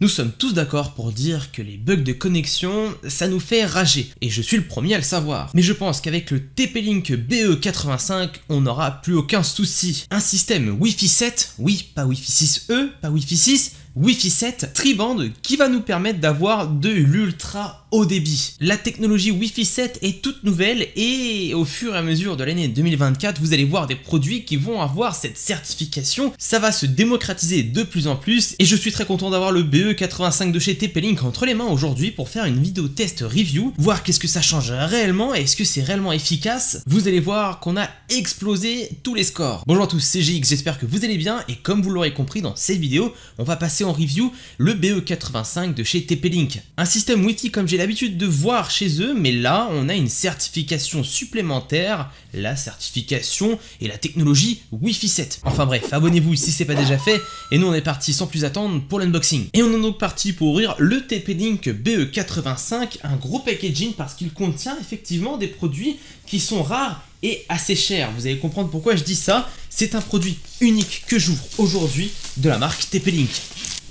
Nous sommes tous d'accord pour dire que les bugs de connexion, ça nous fait rager, et je suis le premier à le savoir. Mais je pense qu'avec le TP-Link BE85, on n'aura plus aucun souci. Un système Wi-Fi 7, oui, pas Wi-Fi 6E, pas Wi-Fi 6, Wi-Fi 7 triband qui va nous permettre d'avoir de l'ultra haut débit. La technologie Wi-Fi 7 est toute nouvelle et au fur et à mesure de l'année 2024, vous allez voir des produits qui vont avoir cette certification. Ça va se démocratiser de plus en plus et je suis très content d'avoir le BE85 de chez TP-Link entre les mains aujourd'hui pour faire une vidéo test review, voir qu'est-ce que ça change réellement, est-ce que c'est réellement efficace. Vous allez voir qu'on a explosé tous les scores. Bonjour à tous, c'est GX, j'espère que vous allez bien et comme vous l'aurez compris dans cette vidéo, on va passer review le BE85 de chez TP-Link. Un système Wi-Fi comme j'ai l'habitude de voir chez eux, mais là on a une certification supplémentaire, la certification et la technologie Wi-Fi 7. Enfin bref, abonnez-vous si c'est pas déjà fait, et nous on est parti sans plus attendre pour l'unboxing. Et on est donc parti pour ouvrir le TP-Link BE85, un gros packaging parce qu'il contient effectivement des produits qui sont rares et assez chers. Vous allez comprendre pourquoi je dis ça. C'est un produit unique que j'ouvre aujourd'hui de la marque TP-Link.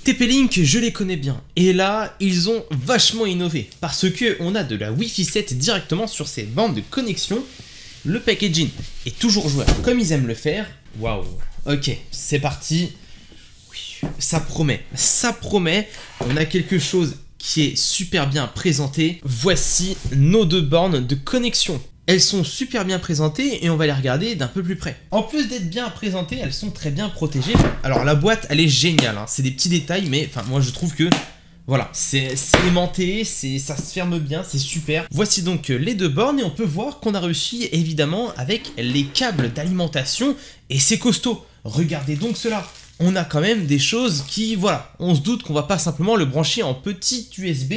TP-Link, je les connais bien. Et là, ils ont vachement innové parce que on a de la Wi-Fi 7 directement sur ces bandes de connexion. Le packaging est toujours jouable comme ils aiment le faire. Waouh. Ok, c'est parti. Oui, ça promet, ça promet. On a quelque chose qui est super bien présenté. Voici nos deux bornes de connexion. Elles sont super bien présentées et on va les regarder d'un peu plus près. En plus d'être bien présentées, elles sont très bien protégées. Alors la boîte, elle est géniale, hein. c'est des petits détails, mais enfin moi je trouve que voilà, c'est aimanté, ça se ferme bien, c'est super. Voici donc euh, les deux bornes et on peut voir qu'on a réussi évidemment avec les câbles d'alimentation et c'est costaud. Regardez donc cela on a quand même des choses qui, voilà, on se doute qu'on va pas simplement le brancher en petit USB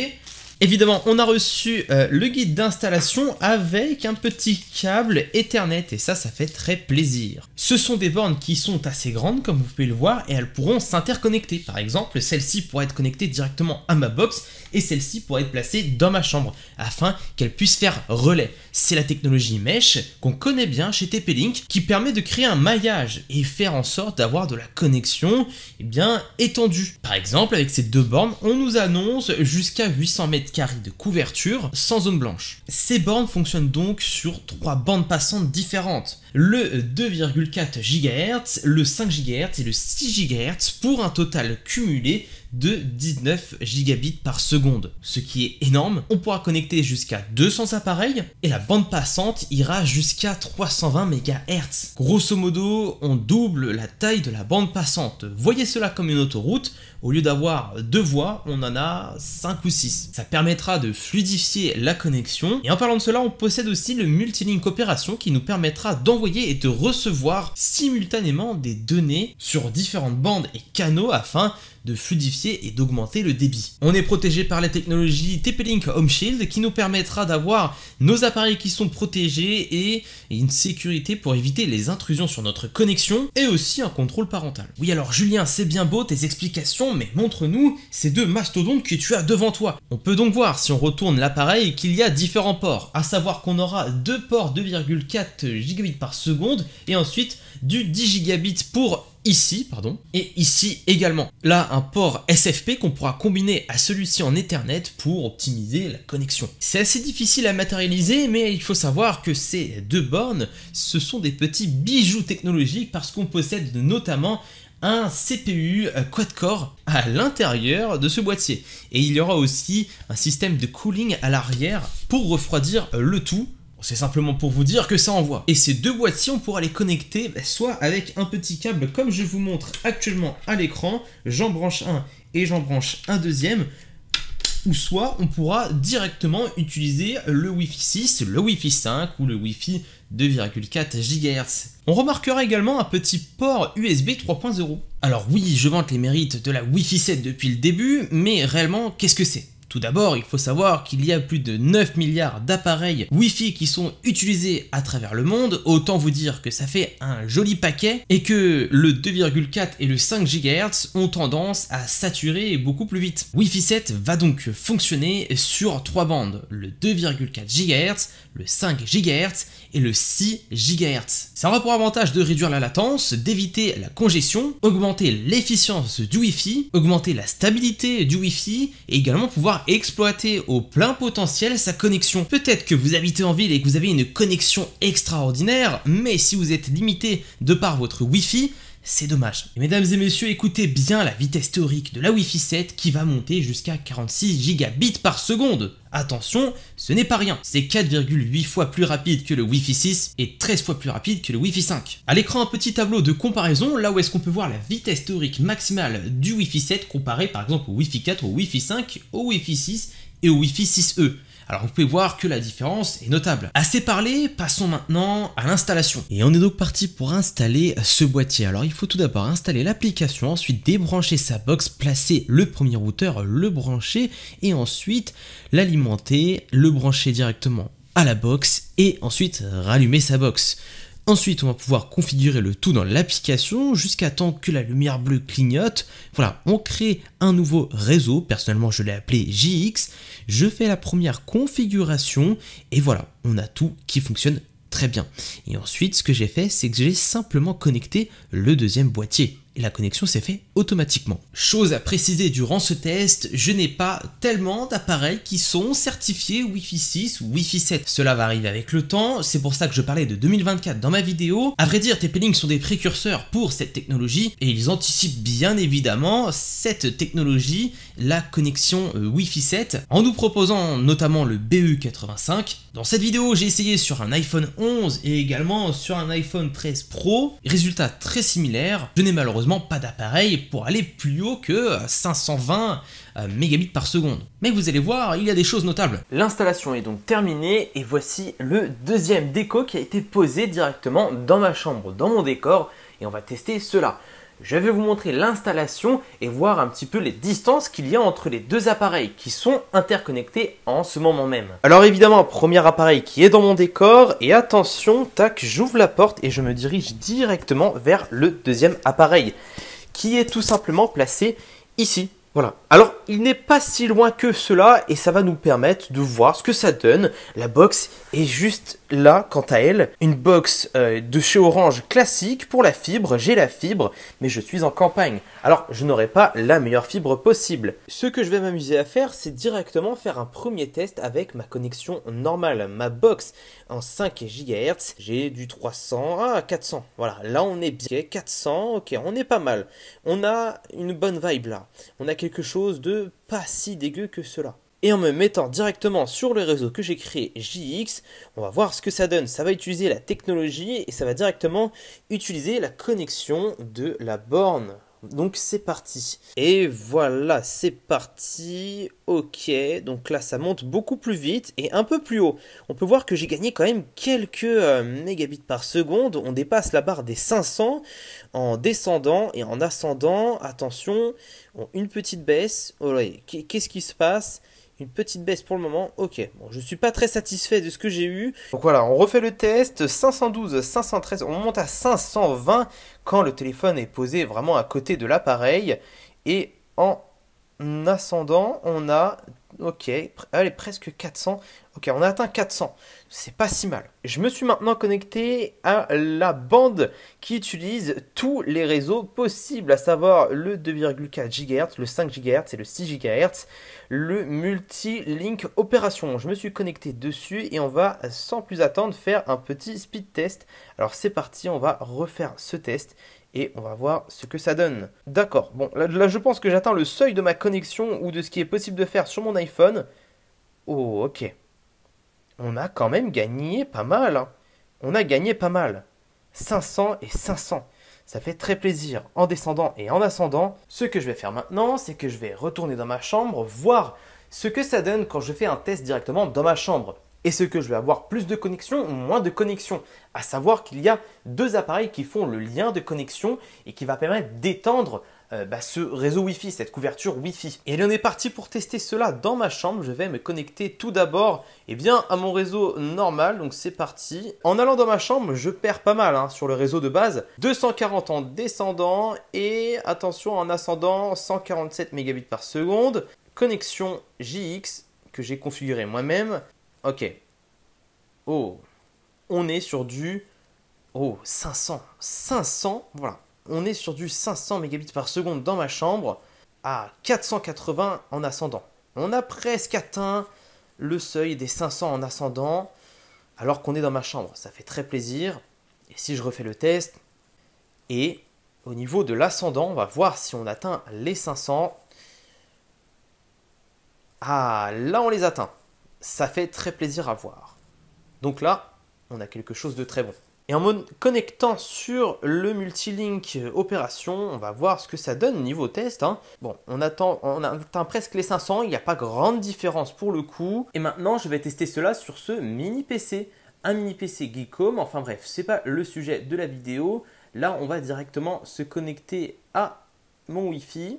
Évidemment, on a reçu euh, le guide d'installation avec un petit câble Ethernet et ça, ça fait très plaisir. Ce sont des bornes qui sont assez grandes comme vous pouvez le voir et elles pourront s'interconnecter. Par exemple, celle-ci pourrait être connectée directement à ma box et celle-ci pourrait être placée dans ma chambre afin qu'elle puisse faire relais. C'est la technologie Mesh qu'on connaît bien chez TP-Link qui permet de créer un maillage et faire en sorte d'avoir de la connexion eh bien, étendue. Par exemple, avec ces deux bornes, on nous annonce jusqu'à 800 mètres carrés de couverture sans zone blanche. Ces bornes fonctionnent donc sur trois bandes passantes différentes le 2,4 GHz, le 5 GHz et le 6 GHz pour un total cumulé de 19 gigabits par seconde, ce qui est énorme. On pourra connecter jusqu'à 200 appareils et la bande passante ira jusqu'à 320 MHz. Grosso modo, on double la taille de la bande passante. Voyez cela comme une autoroute, au lieu d'avoir deux voies, on en a 5 ou 6. Ça permettra de fluidifier la connexion. Et en parlant de cela, on possède aussi le multilink opération qui nous permettra d'envoyer et de recevoir simultanément des données sur différentes bandes et canaux afin de fluidifier et d'augmenter le débit. On est protégé par la technologie TP-Link Home Shield qui nous permettra d'avoir nos appareils qui sont protégés et une sécurité pour éviter les intrusions sur notre connexion et aussi un contrôle parental. Oui alors Julien, c'est bien beau tes explications, mais montre-nous ces deux mastodontes que tu as devant toi. On peut donc voir si on retourne l'appareil qu'il y a différents ports, à savoir qu'on aura deux ports 2,4 gigabits par seconde et ensuite du 10 gigabits pour ici, pardon, et ici également. Là, un port SFP qu'on pourra combiner à celui-ci en Ethernet pour optimiser la connexion. C'est assez difficile à matérialiser, mais il faut savoir que ces deux bornes, ce sont des petits bijoux technologiques parce qu'on possède notamment un CPU quad-core à l'intérieur de ce boîtier. Et il y aura aussi un système de cooling à l'arrière pour refroidir le tout c'est simplement pour vous dire que ça envoie. Et ces deux boîtiers, on pourra les connecter bah, soit avec un petit câble comme je vous montre actuellement à l'écran, j'en branche un et j'en branche un deuxième, ou soit on pourra directement utiliser le Wi-Fi 6, le Wi-Fi 5 ou le Wi-Fi 2,4 GHz. On remarquera également un petit port USB 3.0. Alors oui, je vante les mérites de la Wi-Fi 7 depuis le début, mais réellement, qu'est-ce que c'est tout d'abord, il faut savoir qu'il y a plus de 9 milliards d'appareils Wi-Fi qui sont utilisés à travers le monde, autant vous dire que ça fait un joli paquet, et que le 2,4 et le 5 GHz ont tendance à saturer beaucoup plus vite. Wi-Fi 7 va donc fonctionner sur trois bandes, le 2,4 GHz, le 5 GHz et le 6 GHz. Ça aura pour avantage de réduire la latence, d'éviter la congestion, augmenter l'efficience du Wi-Fi, augmenter la stabilité du Wi-Fi et également pouvoir exploiter au plein potentiel sa connexion. Peut-être que vous habitez en ville et que vous avez une connexion extraordinaire, mais si vous êtes limité de par votre Wi-Fi, c'est dommage. mesdames et messieurs, écoutez bien la vitesse théorique de la Wi-Fi 7 qui va monter jusqu'à 46 gigabits par seconde. Attention, ce n'est pas rien. C'est 4,8 fois plus rapide que le Wi-Fi 6 et 13 fois plus rapide que le Wi-Fi 5. À l'écran, un petit tableau de comparaison, là où est-ce qu'on peut voir la vitesse théorique maximale du Wi-Fi 7 comparée par exemple au Wi-Fi 4, au Wi-Fi 5, au Wi-Fi 6 et au Wi-Fi 6E. Alors vous pouvez voir que la différence est notable. Assez parlé, passons maintenant à l'installation. Et on est donc parti pour installer ce boîtier. Alors il faut tout d'abord installer l'application, ensuite débrancher sa box, placer le premier routeur, le brancher et ensuite l'alimenter, le brancher directement à la box et ensuite rallumer sa box. Ensuite, on va pouvoir configurer le tout dans l'application jusqu'à temps que la lumière bleue clignote. Voilà, on crée un nouveau réseau, personnellement je l'ai appelé JX, je fais la première configuration et voilà, on a tout qui fonctionne très bien. Et ensuite, ce que j'ai fait, c'est que j'ai simplement connecté le deuxième boîtier et la connexion s'est faite automatiquement. Chose à préciser durant ce test, je n'ai pas tellement d'appareils qui sont certifiés Wi-Fi 6 ou Wi-Fi 7. Cela va arriver avec le temps, c'est pour ça que je parlais de 2024 dans ma vidéo. À vrai dire, TP-Link sont des précurseurs pour cette technologie et ils anticipent bien évidemment cette technologie, la connexion euh, Wi-Fi 7, en nous proposant notamment le BE 85 Dans cette vidéo, j'ai essayé sur un iPhone 11 et également sur un iPhone 13 Pro. Résultat très similaire, je n'ai malheureusement malheureusement pas d'appareil pour aller plus haut que 520 euh, euh, mégabits par seconde. Mais vous allez voir, il y a des choses notables. L'installation est donc terminée et voici le deuxième déco qui a été posé directement dans ma chambre, dans mon décor, et on va tester cela je vais vous montrer l'installation et voir un petit peu les distances qu'il y a entre les deux appareils qui sont interconnectés en ce moment même. Alors évidemment, premier appareil qui est dans mon décor et attention, tac, j'ouvre la porte et je me dirige directement vers le deuxième appareil qui est tout simplement placé ici. Voilà. Alors, il n'est pas si loin que cela et ça va nous permettre de voir ce que ça donne. La box est juste là, quant à elle, une box euh, de chez Orange classique pour la fibre. J'ai la fibre, mais je suis en campagne. Alors, je n'aurai pas la meilleure fibre possible. Ce que je vais m'amuser à faire, c'est directement faire un premier test avec ma connexion normale, ma box en 5 GHz. J'ai du 300 à 400. Voilà, là on est bien. 400, ok, on est pas mal. On a une bonne vibe là. On a quelque chose de pas si dégueu que cela. Et en me mettant directement sur le réseau que j'ai créé JX, on va voir ce que ça donne. Ça va utiliser la technologie et ça va directement utiliser la connexion de la borne donc c'est parti. Et voilà, c'est parti. Ok, donc là ça monte beaucoup plus vite et un peu plus haut. On peut voir que j'ai gagné quand même quelques euh, mégabits par seconde. On dépasse la barre des 500 en descendant et en ascendant. Attention, une petite baisse. Oh qu'est-ce qui se passe une petite baisse pour le moment. Ok, bon, je suis pas très satisfait de ce que j'ai eu. Donc voilà, on refait le test. 512, 513, on monte à 520 quand le téléphone est posé vraiment à côté de l'appareil. Et en ascendant, on a, ok, allez, presque 400. Ok, on a atteint 400. C'est pas si mal. Je me suis maintenant connecté à la bande qui utilise tous les réseaux possibles, à savoir le 2,4 GHz, le 5 GHz et le 6 GHz, le multi-link opération. Je me suis connecté dessus et on va sans plus attendre faire un petit speed test. Alors c'est parti, on va refaire ce test et on va voir ce que ça donne. D'accord, bon, là, là, je pense que j'atteins le seuil de ma connexion ou de ce qui est possible de faire sur mon iPhone. Oh, ok on a quand même gagné pas mal. Hein. On a gagné pas mal. 500 et 500. Ça fait très plaisir en descendant et en ascendant. Ce que je vais faire maintenant, c'est que je vais retourner dans ma chambre, voir ce que ça donne quand je fais un test directement dans ma chambre. Et ce que je vais avoir plus de connexion ou moins de connexion. À savoir qu'il y a deux appareils qui font le lien de connexion et qui va permettre d'étendre euh, bah, ce réseau Wi-Fi, cette couverture Wi-Fi. Et on est parti pour tester cela dans ma chambre. Je vais me connecter tout d'abord eh bien, à mon réseau normal. Donc c'est parti. En allant dans ma chambre, je perds pas mal hein, sur le réseau de base. 240 en descendant et attention en ascendant 147 mégabits par seconde. Connexion JX que j'ai configuré moi-même. Ok. Oh. On est sur du... Oh, 500. 500. Voilà on est sur du 500 mégabits par seconde dans ma chambre à 480 en ascendant. On a presque atteint le seuil des 500 en ascendant alors qu'on est dans ma chambre. Ça fait très plaisir. Et si je refais le test, et au niveau de l'ascendant, on va voir si on atteint les 500. Ah, là on les atteint. Ça fait très plaisir à voir. Donc là, on a quelque chose de très bon. Et en me connectant sur le multilink opération, on va voir ce que ça donne niveau test. Hein. Bon, on, attend, on atteint presque les 500, il n'y a pas grande différence pour le coup. Et maintenant, je vais tester cela sur ce mini PC. Un mini PC Geekom, enfin bref, c'est pas le sujet de la vidéo. Là, on va directement se connecter à mon Wi-Fi.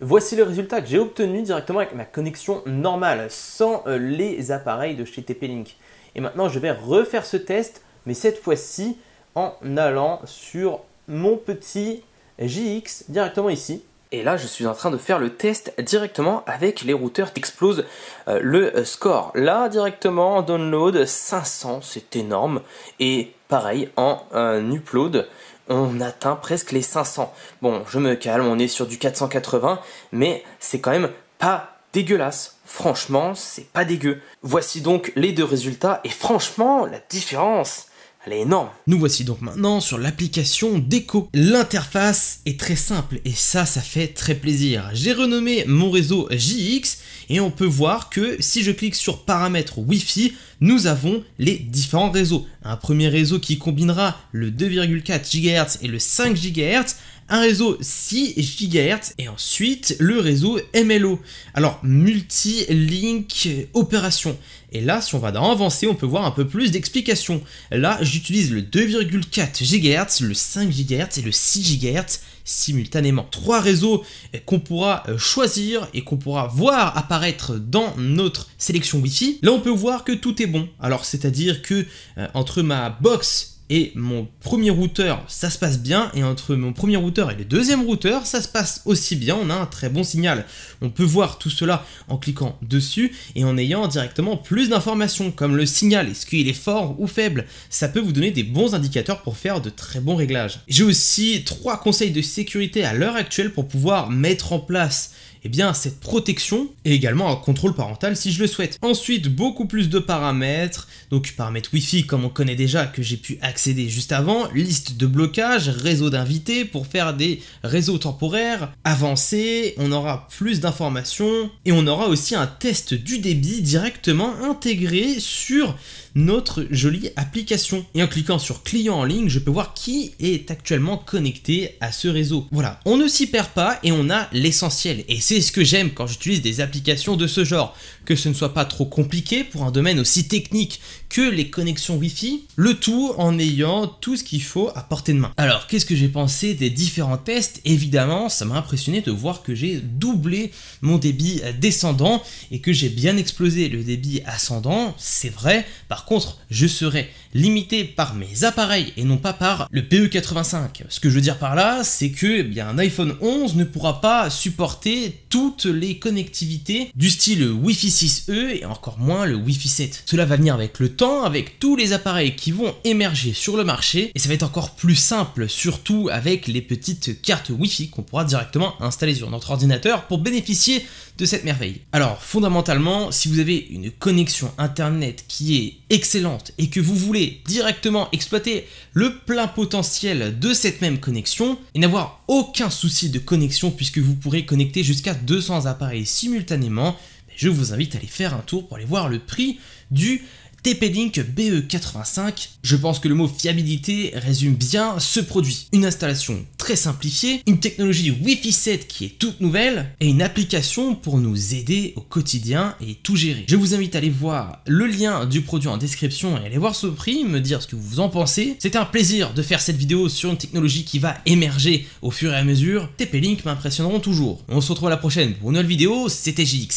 Voici le résultat que j'ai obtenu directement avec ma connexion normale, sans euh, les appareils de chez TP-Link. Et maintenant, je vais refaire ce test mais cette fois-ci en allant sur mon petit JX directement ici. Et là, je suis en train de faire le test directement avec les routeurs qui explosent euh, le euh, score. Là, directement en download, 500, c'est énorme. Et pareil, en euh, upload, on atteint presque les 500. Bon, je me calme, on est sur du 480, mais c'est quand même pas dégueulasse. Franchement, c'est pas dégueu. Voici donc les deux résultats, et franchement, la différence les noms Nous voici donc maintenant sur l'application Déco. L'interface est très simple et ça, ça fait très plaisir. J'ai renommé mon réseau JX et on peut voir que si je clique sur paramètres Wi-Fi, nous avons les différents réseaux. Un premier réseau qui combinera le 2,4 GHz et le 5 GHz un réseau 6 GHz et ensuite le réseau MLO, alors Multi-Link Opération. Et là, si on va dans avancer on peut voir un peu plus d'explications. Là, j'utilise le 2,4 GHz, le 5 GHz et le 6 GHz simultanément. Trois réseaux qu'on pourra euh, choisir et qu'on pourra voir apparaître dans notre sélection Wi-Fi. Là, on peut voir que tout est bon. Alors, c'est-à-dire que euh, entre ma box et mon premier routeur, ça se passe bien, et entre mon premier routeur et le deuxième routeur, ça se passe aussi bien, on a un très bon signal. On peut voir tout cela en cliquant dessus et en ayant directement plus d'informations, comme le signal, est-ce qu'il est fort ou faible. Ça peut vous donner des bons indicateurs pour faire de très bons réglages. J'ai aussi trois conseils de sécurité à l'heure actuelle pour pouvoir mettre en place et eh bien cette protection et également un contrôle parental si je le souhaite. Ensuite, beaucoup plus de paramètres, donc paramètres Wi-Fi comme on connaît déjà que j'ai pu accéder juste avant, liste de blocage, réseau d'invités pour faire des réseaux temporaires, Avancé, on aura plus d'informations et on aura aussi un test du débit directement intégré sur notre jolie application. Et en cliquant sur client en ligne, je peux voir qui est actuellement connecté à ce réseau. Voilà, on ne s'y perd pas et on a l'essentiel. Et c'est ce que j'aime quand j'utilise des applications de ce genre. Que ce ne soit pas trop compliqué pour un domaine aussi technique que les connexions Wi-Fi, le tout en ayant tout ce qu'il faut à portée de main. Alors, qu'est-ce que j'ai pensé des différents tests Évidemment, ça m'a impressionné de voir que j'ai doublé mon débit descendant et que j'ai bien explosé le débit ascendant, c'est vrai. Par contre, je serai limité par mes appareils et non pas par le PE85. Ce que je veux dire par là, c'est que eh bien, un iPhone 11 ne pourra pas supporter toutes les connectivités du style Wi-Fi 6E et encore moins le Wi-Fi 7. Cela va venir avec le temps, avec tous les appareils qui vont émerger sur le marché et ça va être encore plus simple, surtout avec les petites cartes Wi-Fi qu'on pourra directement installer sur notre ordinateur pour bénéficier de cette merveille. Alors fondamentalement, si vous avez une connexion Internet qui est excellente et que vous voulez directement exploiter le plein potentiel de cette même connexion et n'avoir aucun souci de connexion puisque vous pourrez connecter jusqu'à 200 appareils simultanément, ben, je vous invite à aller faire un tour pour aller voir le prix du TP-Link BE85. Je pense que le mot fiabilité résume bien ce produit. Une installation très simplifiée, une technologie Wi-Fi 7 qui est toute nouvelle et une application pour nous aider au quotidien et tout gérer. Je vous invite à aller voir le lien du produit en description et aller voir ce prix, me dire ce que vous en pensez. C'était un plaisir de faire cette vidéo sur une technologie qui va émerger au fur et à mesure. TP-Link m'impressionneront toujours. On se retrouve à la prochaine pour une nouvelle vidéo, c'était JX.